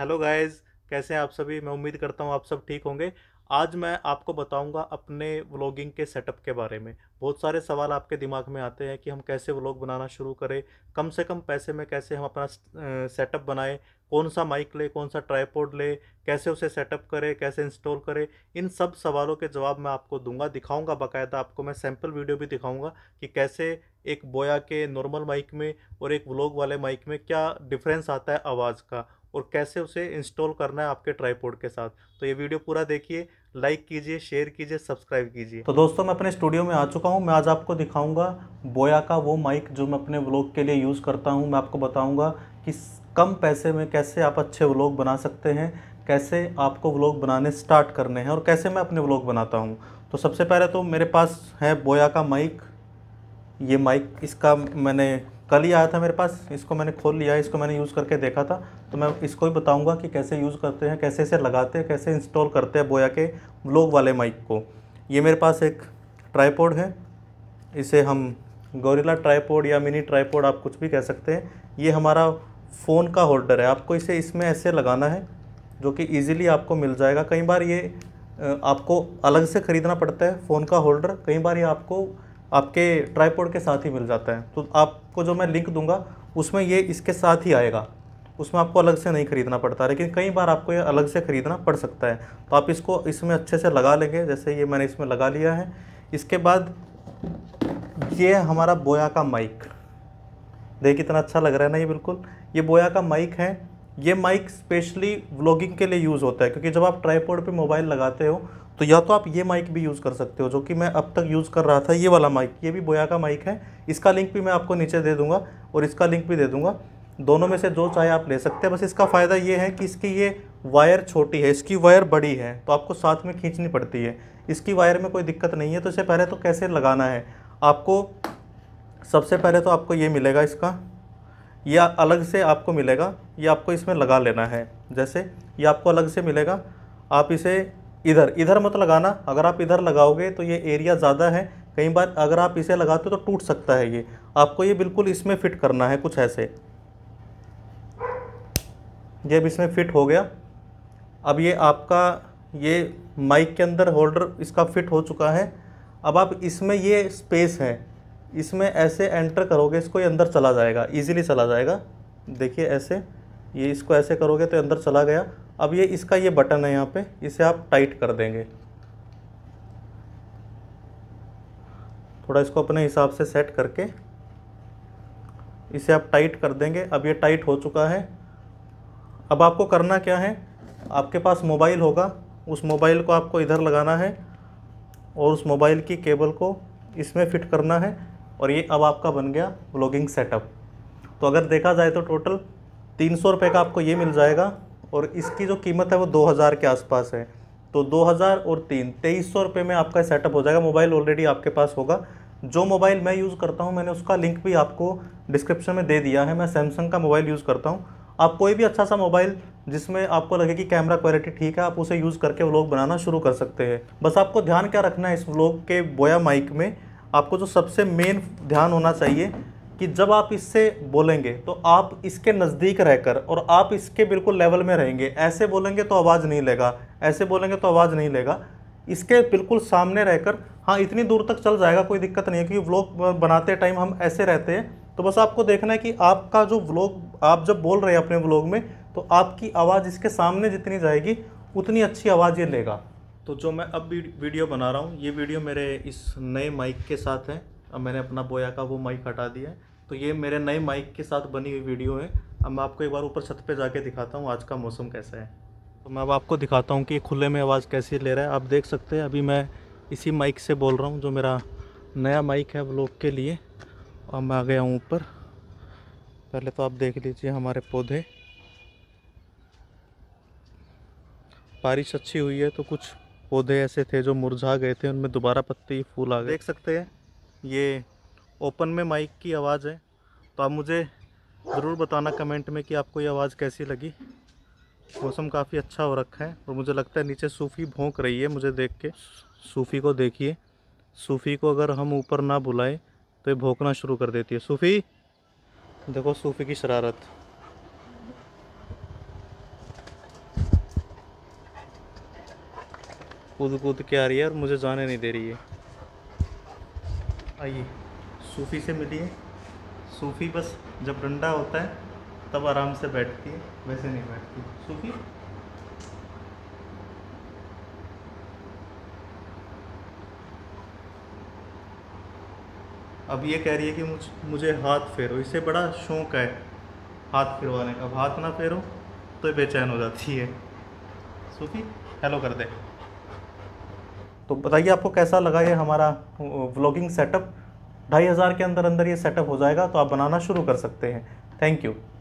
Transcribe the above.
hello guys कैसे हैं आप सभी मैं उम्मीद करता हूँ आप सब ठीक होंगे आज मैं आपको बताऊंगा अपने व्लॉगिंग के सेटअप के बारे में बहुत सारे सवाल आपके दिमाग में आते हैं कि हम कैसे व्लॉग बनाना शुरू करें कम से कम पैसे में कैसे हम अपना सेटअप बनाएं कौन सा माइक ले कौन सा ट्राईपोर्ड ले कैसे उसे सेटअप करें कैसे इंस्टॉल करें इन सब सवालों के जवाब मैं आपको दूंगा दिखाऊंगा बाकायदा आपको मैं सैम्पल वीडियो भी दिखाऊंगा कि कैसे एक बोया के नॉर्मल माइक में और एक व्लॉग वाले माइक में क्या डिफरेंस आता है आवाज़ का और कैसे उसे इंस्टॉल करना है आपके ट्राईपोर्ड के साथ तो ये वीडियो पूरा देखिए लाइक कीजिए शेयर कीजिए सब्सक्राइब कीजिए तो दोस्तों मैं अपने स्टूडियो में आ चुका हूँ मैं आज आपको दिखाऊंगा बोया का वो माइक जो मैं अपने व्लॉग के लिए यूज़ करता हूँ मैं आपको बताऊँगा कि कम पैसे में कैसे आप अच्छे व्लॉग बना सकते हैं कैसे आपको व्लॉग बनाने स्टार्ट करने हैं और कैसे मैं अपने व्लॉग बनाता हूँ तो सबसे पहले तो मेरे पास है बोया का माइक ये माइक इसका मैंने कल ही आया था मेरे पास इसको मैंने खोल लिया इसको मैंने यूज़ करके देखा था तो मैं इसको ही बताऊंगा कि कैसे यूज़ करते हैं कैसे इसे लगाते हैं कैसे इंस्टॉल करते हैं बोया के लोग वाले माइक को ये मेरे पास एक ट्राईपोड है इसे हम गोरिला ट्राईपोड या मिनी ट्राईपोड आप कुछ भी कह सकते हैं ये हमारा फ़ोन का होल्डर है आपको इसे इसमें ऐसे लगाना है जो कि ईजिली आपको मिल जाएगा कई बार ये आपको अलग से ख़रीदना पड़ता है फ़ोन का होल्डर कई बार ये आपको आपके ट्राईपोर्ड के साथ ही मिल जाता है तो आपको जो मैं लिंक दूंगा उसमें ये इसके साथ ही आएगा उसमें आपको अलग से नहीं खरीदना पड़ता लेकिन कई बार आपको ये अलग से ख़रीदना पड़ सकता है तो आप इसको इसमें अच्छे से लगा लेंगे जैसे ये मैंने इसमें लगा लिया है इसके बाद ये हमारा बोया का माइक देखिए इतना अच्छा लग रहा है ना ये बिल्कुल ये बोया का माइक है ये माइक स्पेशली व्लॉगिंग के लिए यूज़ होता है क्योंकि जब आप ट्राईपोर्ड पे मोबाइल लगाते हो तो या तो आप ये माइक भी यूज़ कर सकते हो जो कि मैं अब तक यूज़ कर रहा था ये वाला माइक ये भी बोया का माइक है इसका लिंक भी मैं आपको नीचे दे दूँगा और इसका लिंक भी दे दूँगा दोनों में से जो चाहे आप ले सकते हैं बस इसका फ़ायदा ये है कि इसकी ये वायर छोटी है इसकी वायर बड़ी है तो आपको साथ में खींचनी पड़ती है इसकी वायर में कोई दिक्कत नहीं है तो इसे पहले तो कैसे लगाना है आपको सबसे पहले तो आपको ये मिलेगा इसका या अलग से आपको मिलेगा या आपको इसमें लगा लेना है जैसे ये आपको अलग से मिलेगा आप इसे इधर इधर मत लगाना अगर आप इधर लगाओगे तो ये एरिया ज़्यादा है कई बार अगर आप इसे लगाते हो तो टूट सकता है ये आपको ये बिल्कुल इसमें फिट करना है कुछ ऐसे ये अब इसमें फिट हो गया अब ये आपका ये माइक के अंदर होल्डर इसका फिट हो चुका है अब आप इसमें ये स्पेस है इसमें ऐसे एंटर करोगे इसको ये अंदर चला जाएगा ईजिली चला जाएगा देखिए ऐसे ये इसको ऐसे करोगे तो अंदर चला गया अब ये इसका ये बटन है यहाँ पे इसे आप टाइट कर देंगे थोड़ा इसको अपने हिसाब से सेट करके इसे आप टाइट कर देंगे अब ये टाइट हो चुका है अब आपको करना क्या है आपके पास मोबाइल होगा उस मोबाइल को आपको इधर लगाना है और उस मोबाइल की केबल को इसमें फिट करना है और ये अब आपका बन गया व्लॉगिंग सेटअप तो अगर देखा जाए तो टोटल तीन सौ रुपये का आपको ये मिल जाएगा और इसकी जो कीमत है वो दो हज़ार के आसपास है तो दो हज़ार और तीन तेईस सौ रुपये में आपका सेटअप हो जाएगा मोबाइल ऑलरेडी आपके पास होगा जो मोबाइल मैं यूज़ करता हूँ मैंने उसका लिंक भी आपको डिस्क्रिप्शन में दे दिया है मैं सैमसंग का मोबाइल यूज़ करता हूँ आप कोई भी अच्छा सा मोबाइल जिसमें आपको लगे कि कैमरा क्वालिटी ठीक है आप उसे यूज़ करके व्लॉग बनाना शुरू कर सकते हैं बस आपको ध्यान क्या रखना है इस व्लॉग के बोया माइक में आपको जो सबसे मेन ध्यान होना चाहिए कि जब आप इससे बोलेंगे तो आप इसके नज़दीक रहकर और आप इसके बिल्कुल लेवल में रहेंगे ऐसे बोलेंगे तो आवाज़ नहीं लेगा ऐसे बोलेंगे तो आवाज़ नहीं लेगा इसके बिल्कुल सामने रहकर हाँ इतनी दूर तक चल जाएगा कोई दिक्कत नहीं है क्योंकि व्लॉग बनाते टाइम हम ऐसे रहते हैं तो बस आपको देखना है कि आपका जो व्लॉग आप जब बोल रहे हैं अपने व्लॉग में तो आपकी आवाज़ इसके सामने जितनी जाएगी उतनी अच्छी आवाज़ ये लेगा तो जो मैं अब वीडियो बना रहा हूँ ये वीडियो मेरे इस नए माइक के साथ है अब मैंने अपना बोया का वो माइक हटा दिया है तो ये मेरे नए माइक के साथ बनी हुई वीडियो है अब मैं आपको एक बार ऊपर छत पे जाके दिखाता हूँ आज का मौसम कैसा है तो मैं अब आपको दिखाता हूँ कि खुले में आवाज़ कैसी ले रहा है आप देख सकते हैं अभी मैं इसी माइक से बोल रहा हूँ जो मेरा नया माइक है ब्लॉक के लिए और मैं आ गया हूँ ऊपर पहले तो आप देख लीजिए हमारे पौधे बारिश अच्छी हुई है तो कुछ पौधे ऐसे थे जो मुरझा गए थे उनमें दोबारा पत्ते फूल आ गए देख सकते हैं ये ओपन में माइक की आवाज़ है तो आप मुझे ज़रूर बताना कमेंट में कि आपको ये आवाज़ कैसी लगी मौसम काफ़ी अच्छा हो रखा है और मुझे लगता है नीचे सूफ़ी भोंक रही है मुझे देख के सूफ़ी को देखिए सूफ़ी को अगर हम ऊपर ना बुलाएं तो ये भोंकना शुरू कर देती है सूफ़ी देखो सूफ़ी की शरारत कूद कूद के आ रही है और मुझे जाने नहीं दे रही है आइए सूफ़ी से मिलिए सूफ़ी बस जब डंडा होता है तब आराम से बैठती है वैसे नहीं बैठती सूफ़ी अब ये कह रही है कि मुझ मुझे हाथ फेरो इससे बड़ा शौक है हाथ फिरवाने का अब हाथ ना फेरो तो बेचैन हो जाती है सूफी हेलो कर दे तो बताइए आपको कैसा लगा ये हमारा व्लॉगिंग सेटअप ढाई हज़ार के अंदर अंदर ये सेटअप हो जाएगा तो आप बनाना शुरू कर सकते हैं थैंक यू